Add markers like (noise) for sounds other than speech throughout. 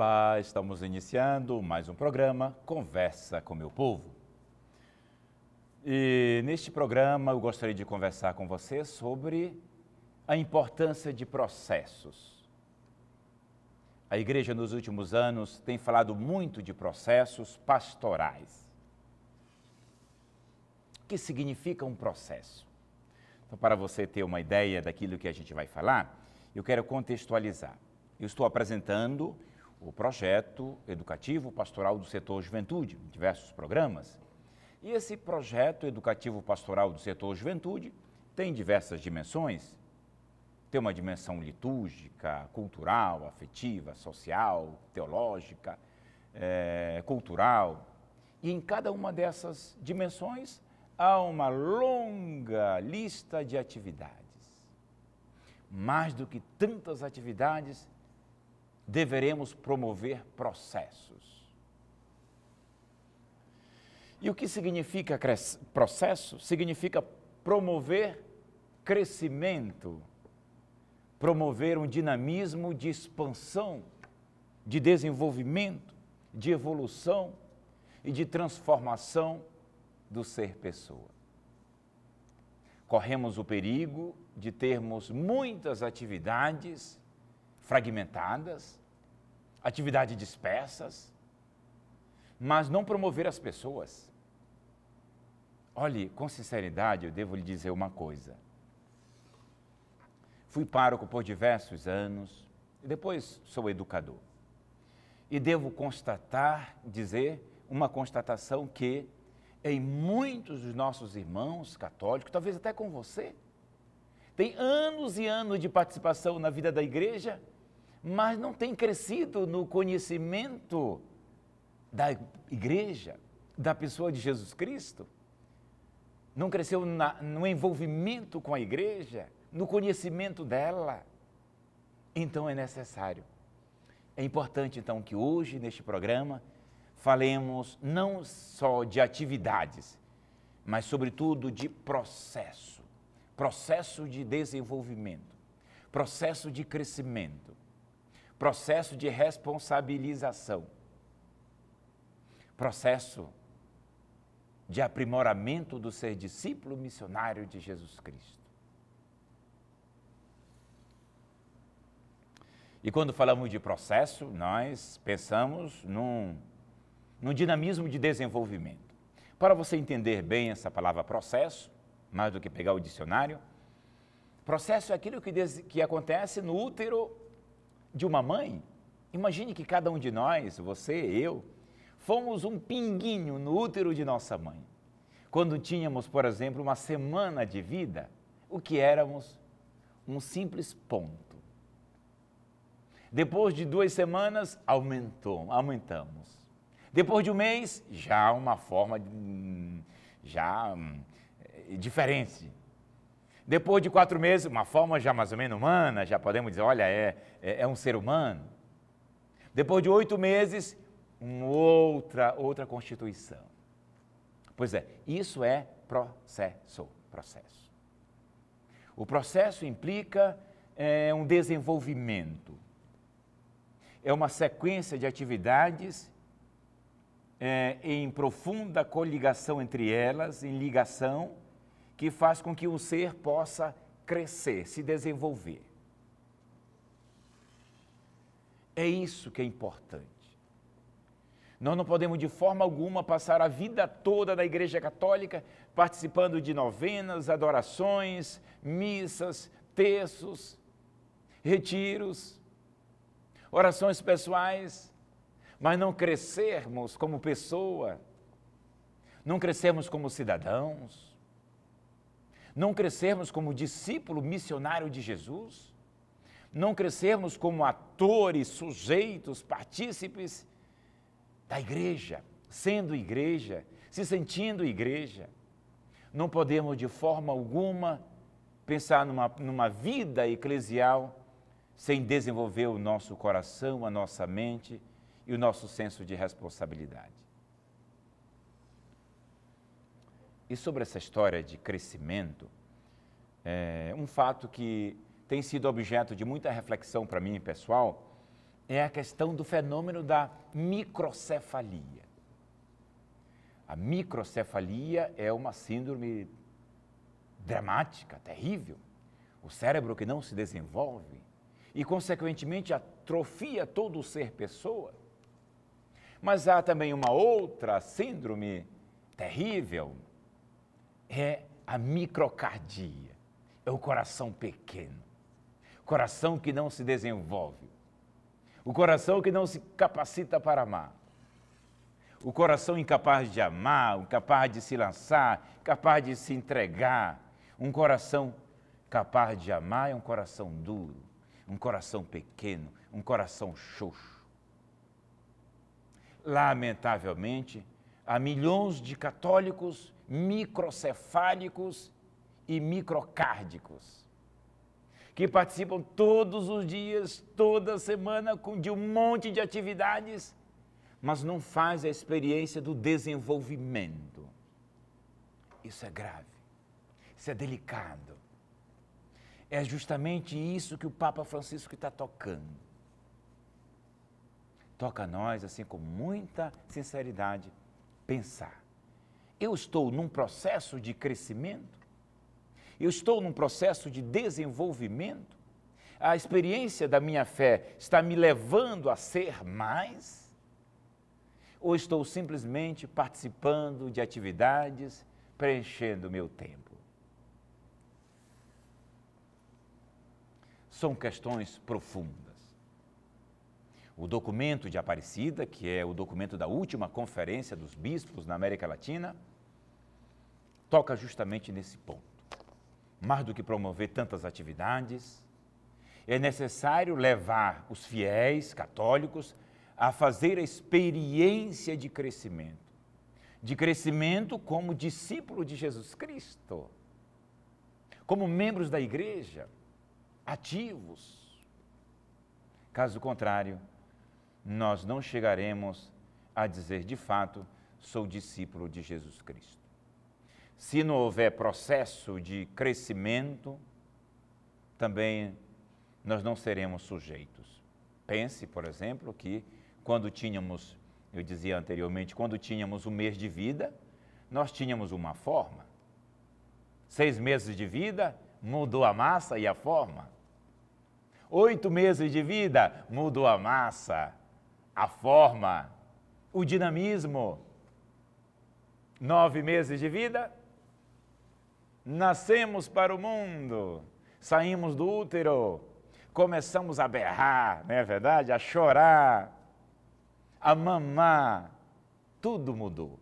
Olá, estamos iniciando mais um programa Conversa com Meu Povo. E neste programa eu gostaria de conversar com você sobre a importância de processos. A igreja nos últimos anos tem falado muito de processos pastorais. O que significa um processo? Então, para você ter uma ideia daquilo que a gente vai falar, eu quero contextualizar. Eu estou apresentando o projeto educativo pastoral do setor juventude, em diversos programas. E esse projeto educativo pastoral do setor juventude tem diversas dimensões. Tem uma dimensão litúrgica, cultural, afetiva, social, teológica, é, cultural. E em cada uma dessas dimensões há uma longa lista de atividades. Mais do que tantas atividades, deveremos promover processos. E o que significa processo? Significa promover crescimento, promover um dinamismo de expansão, de desenvolvimento, de evolução e de transformação do ser pessoa. Corremos o perigo de termos muitas atividades fragmentadas, atividades dispersas, mas não promover as pessoas. Olhe, com sinceridade, eu devo lhe dizer uma coisa. Fui pároco por diversos anos, e depois sou educador. E devo constatar, dizer, uma constatação que em muitos dos nossos irmãos católicos, talvez até com você, tem anos e anos de participação na vida da igreja, mas não tem crescido no conhecimento da igreja, da pessoa de Jesus Cristo, não cresceu na, no envolvimento com a igreja, no conhecimento dela. Então é necessário. É importante então que hoje neste programa falemos não só de atividades, mas sobretudo de processo, processo de desenvolvimento, processo de crescimento. Processo de responsabilização. Processo de aprimoramento do ser discípulo missionário de Jesus Cristo. E quando falamos de processo, nós pensamos num, num dinamismo de desenvolvimento. Para você entender bem essa palavra processo, mais do que pegar o dicionário, processo é aquilo que, que acontece no útero de uma mãe, imagine que cada um de nós, você, eu, fomos um pinguinho no útero de nossa mãe. Quando tínhamos, por exemplo, uma semana de vida, o que éramos? Um simples ponto. Depois de duas semanas, aumentou, aumentamos. Depois de um mês, já uma forma hum, já hum, diferente. Depois de quatro meses, uma forma já mais ou menos humana, já podemos dizer, olha, é, é, é um ser humano. Depois de oito meses, uma outra, outra constituição. Pois é, isso é processo, processo. O processo implica é, um desenvolvimento. É uma sequência de atividades é, em profunda coligação entre elas, em ligação, que faz com que um ser possa crescer, se desenvolver. É isso que é importante. Nós não podemos de forma alguma passar a vida toda na Igreja Católica participando de novenas, adorações, missas, terços, retiros, orações pessoais, mas não crescermos como pessoa, não crescermos como cidadãos, não crescermos como discípulo missionário de Jesus? Não crescermos como atores, sujeitos, partícipes da igreja, sendo igreja, se sentindo igreja? Não podemos de forma alguma pensar numa, numa vida eclesial sem desenvolver o nosso coração, a nossa mente e o nosso senso de responsabilidade. E sobre essa história de crescimento, é, um fato que tem sido objeto de muita reflexão para mim pessoal é a questão do fenômeno da microcefalia. A microcefalia é uma síndrome dramática, terrível. O cérebro que não se desenvolve e, consequentemente, atrofia todo o ser pessoa. Mas há também uma outra síndrome terrível, é a microcardia, é o coração pequeno, coração que não se desenvolve, o coração que não se capacita para amar, o coração incapaz de amar, incapaz de se lançar, capaz de se entregar, um coração capaz de amar é um coração duro, um coração pequeno, um coração xoxo. Lamentavelmente, há milhões de católicos microcefálicos e microcárdicos, que participam todos os dias, toda semana, de um monte de atividades, mas não faz a experiência do desenvolvimento. Isso é grave, isso é delicado. É justamente isso que o Papa Francisco está tocando. Toca a nós, assim, com muita sinceridade, pensar eu estou num processo de crescimento? Eu estou num processo de desenvolvimento? A experiência da minha fé está me levando a ser mais? Ou estou simplesmente participando de atividades, preenchendo meu tempo? São questões profundas. O documento de Aparecida, que é o documento da última conferência dos bispos na América Latina, toca justamente nesse ponto. Mais do que promover tantas atividades, é necessário levar os fiéis católicos a fazer a experiência de crescimento de crescimento como discípulo de Jesus Cristo, como membros da igreja, ativos. Caso contrário, nós não chegaremos a dizer de fato, sou discípulo de Jesus Cristo. Se não houver processo de crescimento, também nós não seremos sujeitos. Pense, por exemplo, que quando tínhamos, eu dizia anteriormente, quando tínhamos um mês de vida, nós tínhamos uma forma. Seis meses de vida, mudou a massa e a forma. Oito meses de vida, mudou a massa, a forma, o dinamismo. Nove meses de vida, nascemos para o mundo, saímos do útero, começamos a berrar, não é verdade? A chorar, a mamar, tudo mudou.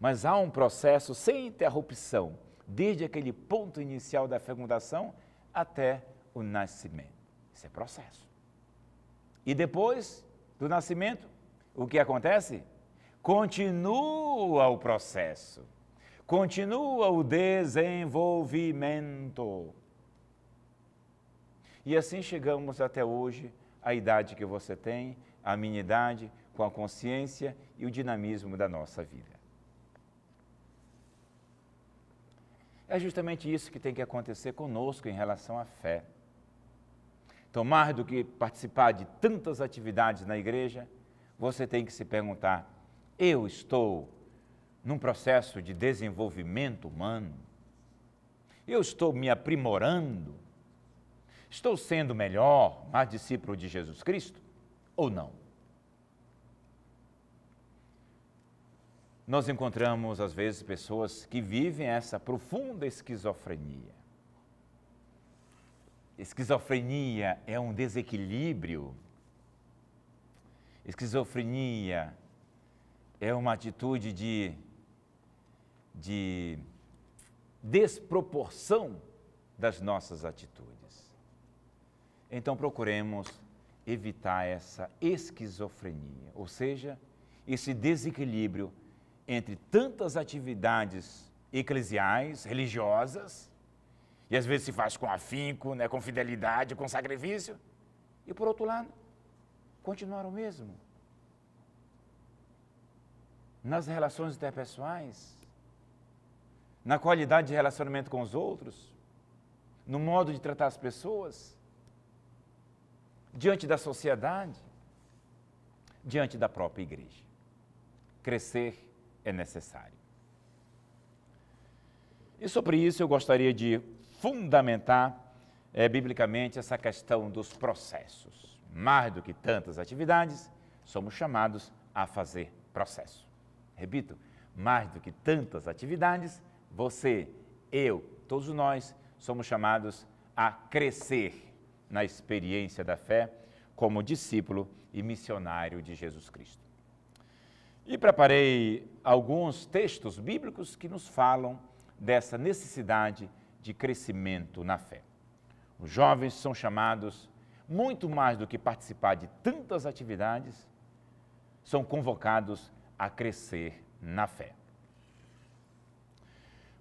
Mas há um processo sem interrupção, desde aquele ponto inicial da fecundação até o nascimento. Isso é processo. E depois do nascimento, o que acontece? Continua o processo Continua o desenvolvimento. E assim chegamos até hoje, à idade que você tem, à minha idade, com a consciência e o dinamismo da nossa vida. É justamente isso que tem que acontecer conosco em relação à fé. Tomar do que participar de tantas atividades na igreja, você tem que se perguntar: eu estou num processo de desenvolvimento humano. Eu estou me aprimorando. Estou sendo melhor, mais discípulo de Jesus Cristo ou não? Nós encontramos, às vezes, pessoas que vivem essa profunda esquizofrenia. Esquizofrenia é um desequilíbrio. Esquizofrenia é uma atitude de de desproporção das nossas atitudes. Então procuremos evitar essa esquizofrenia, ou seja, esse desequilíbrio entre tantas atividades eclesiais, religiosas, e às vezes se faz com afinco, né, com fidelidade, com sacrifício, e por outro lado, continuar o mesmo. Nas relações interpessoais, na qualidade de relacionamento com os outros, no modo de tratar as pessoas, diante da sociedade, diante da própria igreja. Crescer é necessário. E sobre isso eu gostaria de fundamentar é, biblicamente essa questão dos processos. Mais do que tantas atividades, somos chamados a fazer processo. Repito, mais do que tantas atividades, você, eu, todos nós somos chamados a crescer na experiência da fé como discípulo e missionário de Jesus Cristo. E preparei alguns textos bíblicos que nos falam dessa necessidade de crescimento na fé. Os jovens são chamados, muito mais do que participar de tantas atividades, são convocados a crescer na fé.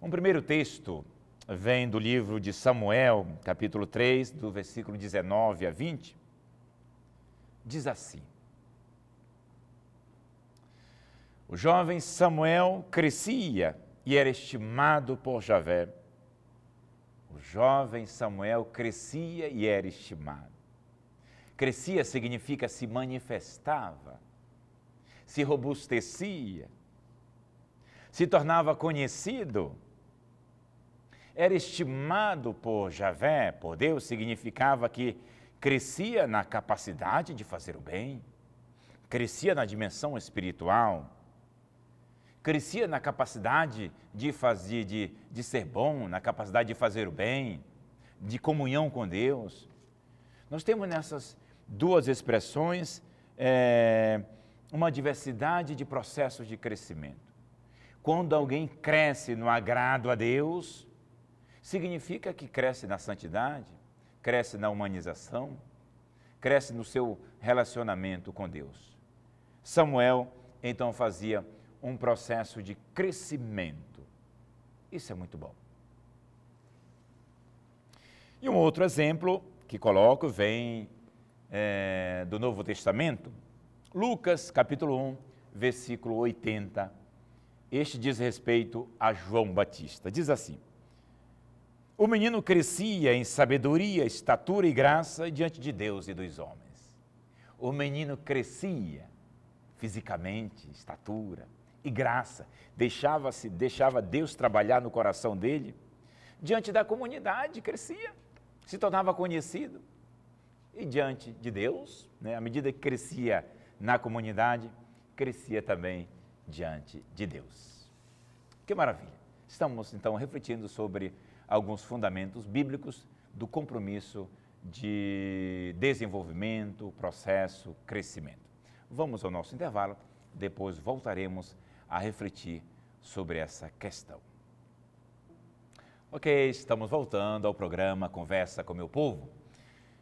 Um primeiro texto vem do livro de Samuel, capítulo 3, do versículo 19 a 20. Diz assim: O jovem Samuel crescia e era estimado por Javé. O jovem Samuel crescia e era estimado. Crescia significa se manifestava, se robustecia, se tornava conhecido era estimado por Javé, por Deus, significava que crescia na capacidade de fazer o bem, crescia na dimensão espiritual, crescia na capacidade de, fazer, de, de ser bom, na capacidade de fazer o bem, de comunhão com Deus. Nós temos nessas duas expressões é, uma diversidade de processos de crescimento. Quando alguém cresce no agrado a Deus, significa que cresce na santidade, cresce na humanização, cresce no seu relacionamento com Deus. Samuel então fazia um processo de crescimento. Isso é muito bom. E um outro exemplo que coloco vem é, do Novo Testamento, Lucas capítulo 1, versículo 80. Este diz respeito a João Batista. Diz assim: o menino crescia em sabedoria, estatura e graça diante de Deus e dos homens. O menino crescia fisicamente, estatura e graça. Deixava-se, deixava Deus trabalhar no coração dele. Diante da comunidade crescia, se tornava conhecido. E diante de Deus, né, à medida que crescia na comunidade, crescia também diante de Deus. Que maravilha! Estamos então refletindo sobre alguns fundamentos bíblicos do compromisso de desenvolvimento, processo, crescimento. Vamos ao nosso intervalo, depois voltaremos a refletir sobre essa questão. Ok, estamos voltando ao programa Conversa com Meu Povo.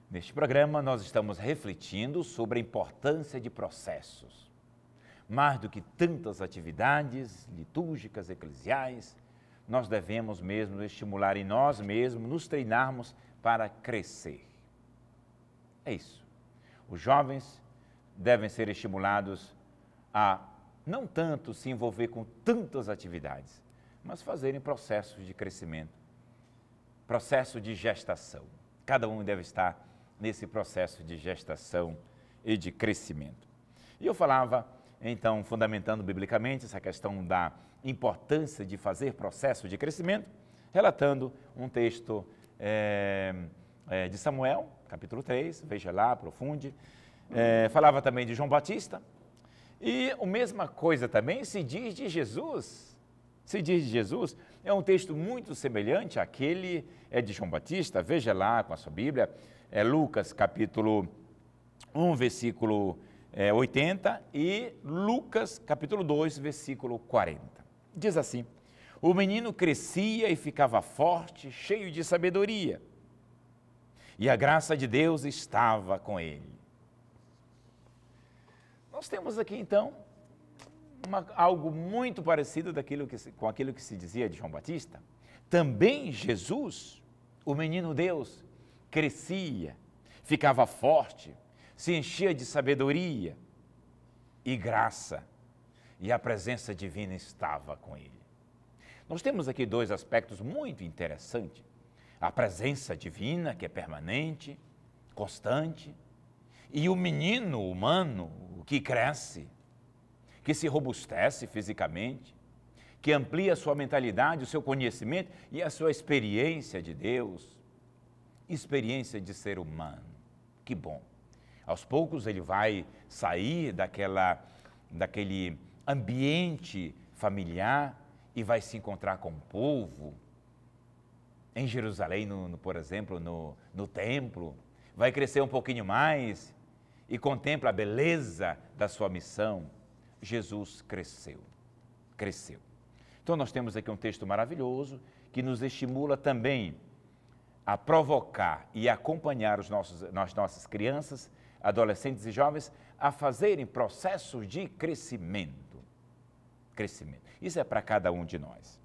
Neste programa, nós estamos refletindo sobre a importância de processos. Mais do que tantas atividades litúrgicas, eclesiais, nós devemos mesmo estimular em nós mesmos, nos treinarmos para crescer. É isso. Os jovens devem ser estimulados a não tanto se envolver com tantas atividades, mas fazerem processos de crescimento, processo de gestação. Cada um deve estar nesse processo de gestação e de crescimento. E eu falava, então, fundamentando biblicamente essa questão da importância de fazer processo de crescimento, relatando um texto é, é, de Samuel, capítulo 3, veja lá, profunde. É, falava também de João Batista. E a mesma coisa também se diz de Jesus. Se diz de Jesus, é um texto muito semelhante àquele é de João Batista, veja lá com a sua Bíblia, é Lucas capítulo 1, versículo é, 80 e Lucas capítulo 2, versículo 40. Diz assim: O menino crescia e ficava forte, cheio de sabedoria, e a graça de Deus estava com ele. Nós temos aqui então uma, algo muito parecido daquilo que, com aquilo que se dizia de João Batista. Também Jesus, o menino Deus, crescia, ficava forte, se enchia de sabedoria e graça e a presença divina estava com ele. Nós temos aqui dois aspectos muito interessantes: a presença divina, que é permanente, constante, e o menino humano que cresce, que se robustece fisicamente, que amplia a sua mentalidade, o seu conhecimento e a sua experiência de Deus, experiência de ser humano. Que bom! Aos poucos ele vai sair daquela, daquele ambiente familiar e vai se encontrar com o povo. Em Jerusalém, no, no, por exemplo, no, no templo, vai crescer um pouquinho mais e contempla a beleza da sua missão. Jesus cresceu, cresceu. Então nós temos aqui um texto maravilhoso que nos estimula também a provocar e acompanhar os nossos, as nossas crianças, adolescentes e jovens a fazerem processos de crescimento crescimento. Isso é para cada um de nós.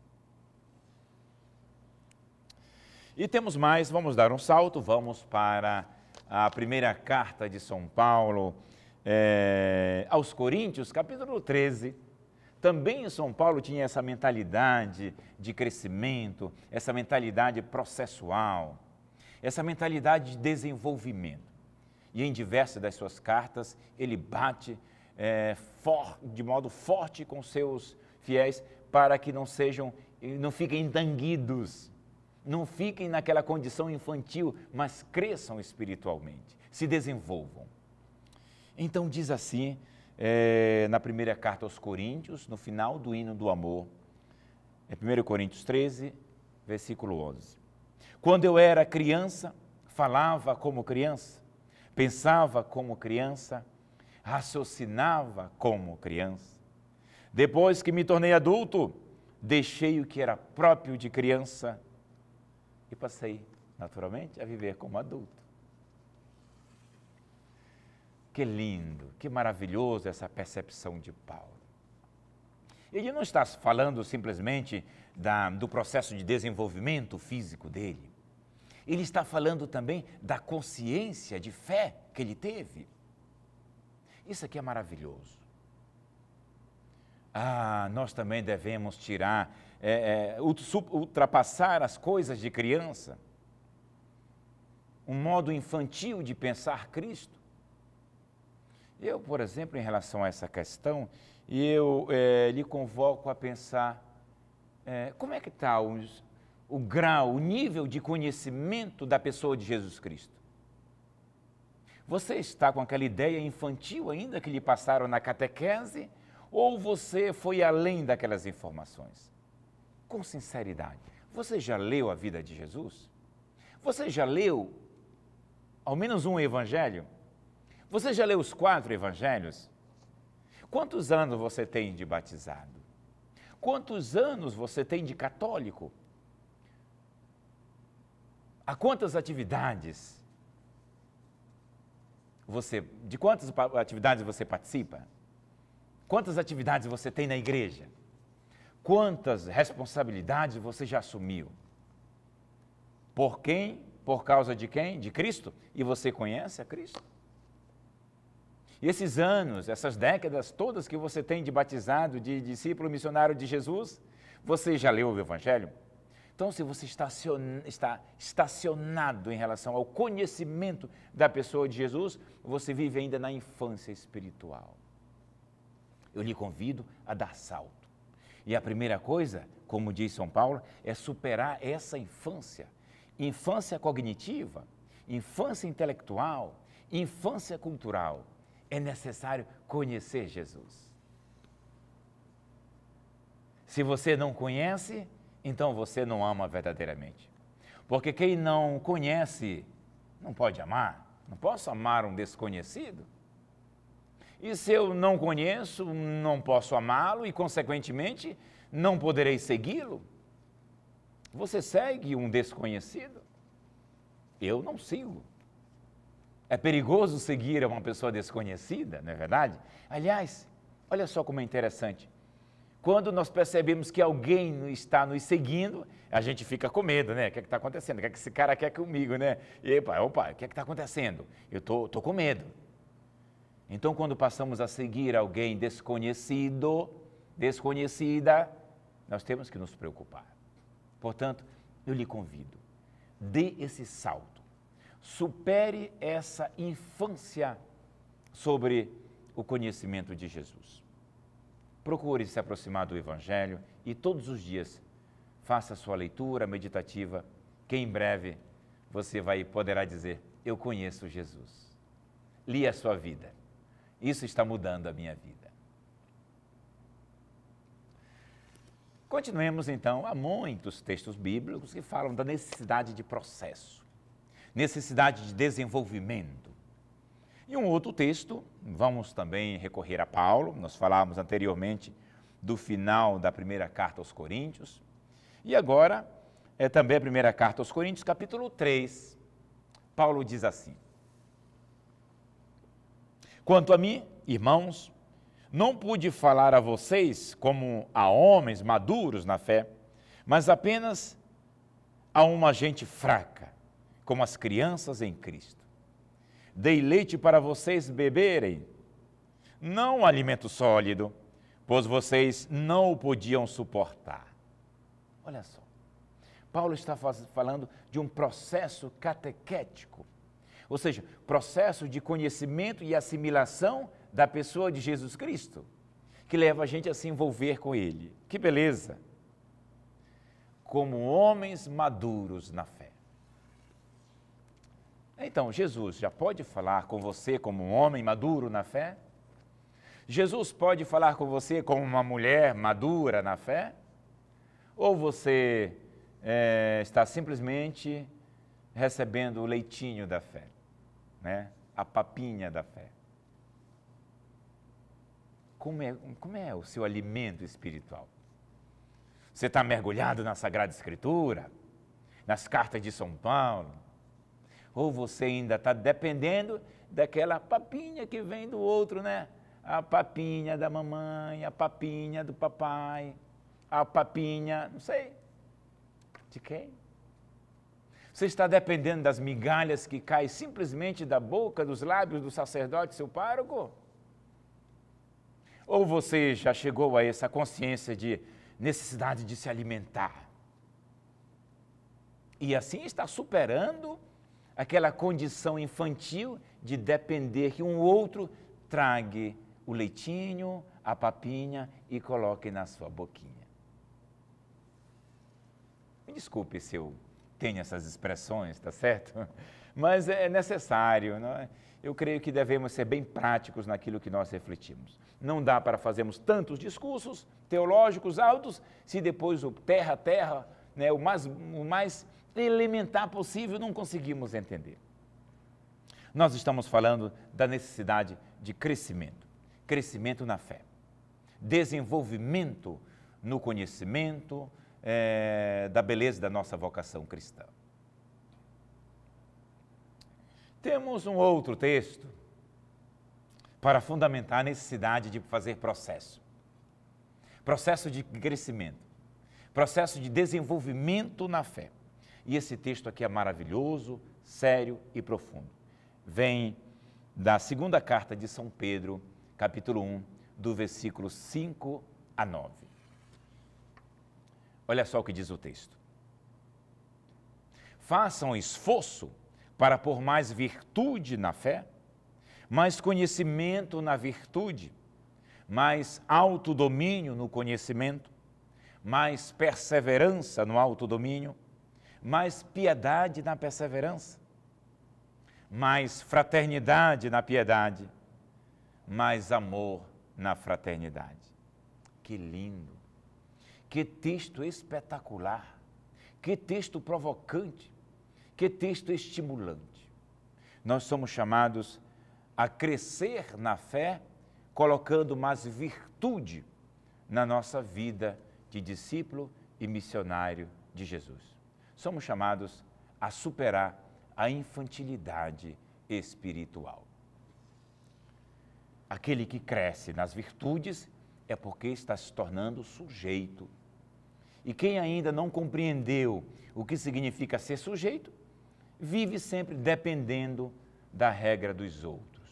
E temos mais, vamos dar um salto, vamos para a primeira carta de São Paulo é, aos Coríntios, capítulo 13. Também em São Paulo tinha essa mentalidade de crescimento, essa mentalidade processual, essa mentalidade de desenvolvimento. E em diversas das suas cartas, ele bate é, for, de modo forte com seus fiéis, para que não sejam, não fiquem danguidos, não fiquem naquela condição infantil, mas cresçam espiritualmente, se desenvolvam. Então diz assim, é, na primeira carta aos Coríntios, no final do hino do amor, é 1 Coríntios 13, versículo 11. Quando eu era criança, falava como criança, pensava como criança, raciocinava como criança. Depois que me tornei adulto, deixei o que era próprio de criança e passei, naturalmente, a viver como adulto. Que lindo, que maravilhoso essa percepção de Paulo. Ele não está falando simplesmente da, do processo de desenvolvimento físico dele. Ele está falando também da consciência de fé que ele teve. Isso aqui é maravilhoso. Ah, nós também devemos tirar, é, é, ultrapassar as coisas de criança, um modo infantil de pensar Cristo. Eu, por exemplo, em relação a essa questão, eu é, lhe convoco a pensar é, como é que está o grau, o nível de conhecimento da pessoa de Jesus Cristo. Você está com aquela ideia infantil ainda que lhe passaram na catequese? Ou você foi além daquelas informações? Com sinceridade, você já leu a vida de Jesus? Você já leu ao menos um evangelho? Você já leu os quatro evangelhos? Quantos anos você tem de batizado? Quantos anos você tem de católico? Há quantas atividades? você, de quantas atividades você participa? Quantas atividades você tem na igreja? Quantas responsabilidades você já assumiu? Por quem? Por causa de quem? De Cristo? E você conhece a Cristo? E esses anos, essas décadas todas que você tem de batizado, de discípulo missionário de Jesus, você já leu o Evangelho? Então, se você está estacionado em relação ao conhecimento da pessoa de Jesus, você vive ainda na infância espiritual. Eu lhe convido a dar salto. E a primeira coisa, como diz São Paulo, é superar essa infância. Infância cognitiva, infância intelectual, infância cultural. É necessário conhecer Jesus. Se você não conhece, então você não ama verdadeiramente. Porque quem não conhece não pode amar. Não posso amar um desconhecido. E se eu não conheço, não posso amá-lo e, consequentemente, não poderei segui-lo. Você segue um desconhecido? Eu não sigo. É perigoso seguir uma pessoa desconhecida, não é verdade? Aliás, olha só como é interessante. Quando nós percebemos que alguém está nos seguindo, a gente fica com medo, né? O que é está acontecendo? O que é que esse cara quer comigo, né? E opa, opa, o que é que está acontecendo? Eu tô, tô com medo. Então, quando passamos a seguir alguém desconhecido, desconhecida, nós temos que nos preocupar. Portanto, eu lhe convido, dê esse salto, supere essa infância sobre o conhecimento de Jesus. Procure se aproximar do Evangelho e todos os dias faça sua leitura meditativa, que em breve você vai poderá dizer: Eu conheço Jesus. Li a sua vida. Isso está mudando a minha vida. Continuemos então, há muitos textos bíblicos que falam da necessidade de processo, necessidade de desenvolvimento, e um outro texto, vamos também recorrer a Paulo, nós falávamos anteriormente do final da primeira carta aos Coríntios, e agora é também a primeira carta aos Coríntios, capítulo 3. Paulo diz assim: Quanto a mim, irmãos, não pude falar a vocês como a homens maduros na fé, mas apenas a uma gente fraca, como as crianças em Cristo. Dei leite para vocês beberem, não alimento sólido, pois vocês não o podiam suportar. Olha só, Paulo está falando de um processo catequético, ou seja, processo de conhecimento e assimilação da pessoa de Jesus Cristo, que leva a gente a se envolver com Ele. Que beleza! Como homens maduros na fé. Então, Jesus já pode falar com você como um homem maduro na fé? Jesus pode falar com você como uma mulher madura na fé? Ou você é, está simplesmente recebendo o leitinho da fé, né? a papinha da fé? Como é, como é o seu alimento espiritual? Você está mergulhado na Sagrada Escritura, nas cartas de São Paulo, ou você ainda está dependendo daquela papinha que vem do outro, né? A papinha da mamãe, a papinha do papai, a papinha, não sei, de quem? Você está dependendo das migalhas que caem simplesmente da boca, dos lábios do sacerdote, seu pároco? Ou você já chegou a essa consciência de necessidade de se alimentar? E assim está superando aquela condição infantil de depender que um outro trague o leitinho, a papinha e coloque na sua boquinha. Me desculpe se eu tenho essas expressões, tá certo? (laughs) Mas é necessário, não é? Eu creio que devemos ser bem práticos naquilo que nós refletimos. Não dá para fazermos tantos discursos teológicos altos se depois o terra-terra, né, o mais, o mais elementar possível, não conseguimos entender. Nós estamos falando da necessidade de crescimento, crescimento na fé, desenvolvimento no conhecimento é, da beleza da nossa vocação cristã. Temos um outro texto para fundamentar a necessidade de fazer processo. Processo de crescimento, processo de desenvolvimento na fé. E esse texto aqui é maravilhoso, sério e profundo. Vem da segunda carta de São Pedro, capítulo 1, do versículo 5 a 9. Olha só o que diz o texto. Façam esforço para pôr mais virtude na fé, mais conhecimento na virtude, mais autodomínio no conhecimento, mais perseverança no autodomínio, mais piedade na perseverança, mais fraternidade na piedade, mais amor na fraternidade. Que lindo! Que texto espetacular! Que texto provocante! Que texto estimulante! Nós somos chamados a crescer na fé, colocando mais virtude na nossa vida de discípulo e missionário de Jesus somos chamados a superar a infantilidade espiritual. Aquele que cresce nas virtudes é porque está se tornando sujeito. E quem ainda não compreendeu o que significa ser sujeito, vive sempre dependendo da regra dos outros.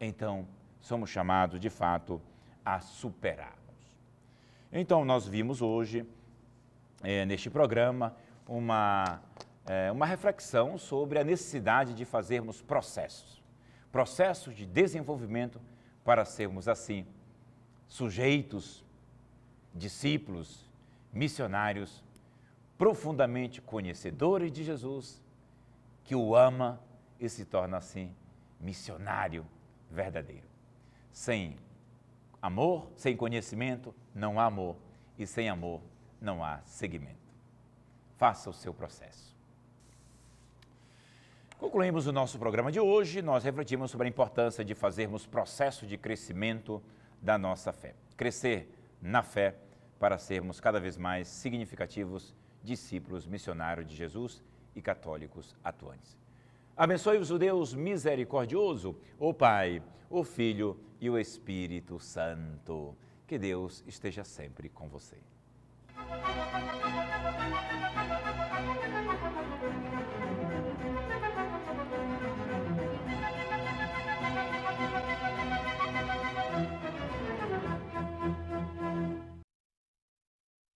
Então, somos chamados, de fato, a superarmos. Então, nós vimos hoje é, neste programa uma, é, uma reflexão sobre a necessidade de fazermos processos, processos de desenvolvimento para sermos assim sujeitos, discípulos, missionários, profundamente conhecedores de Jesus, que o ama e se torna assim missionário verdadeiro. Sem amor, sem conhecimento, não há amor. E sem amor, não há seguimento. Faça o seu processo. Concluímos o nosso programa de hoje. Nós refletimos sobre a importância de fazermos processo de crescimento da nossa fé. Crescer na fé para sermos cada vez mais significativos discípulos missionários de Jesus e católicos atuantes. Abençoe-vos o Deus misericordioso, o Pai, o Filho e o Espírito Santo. Que Deus esteja sempre com você. Thank you.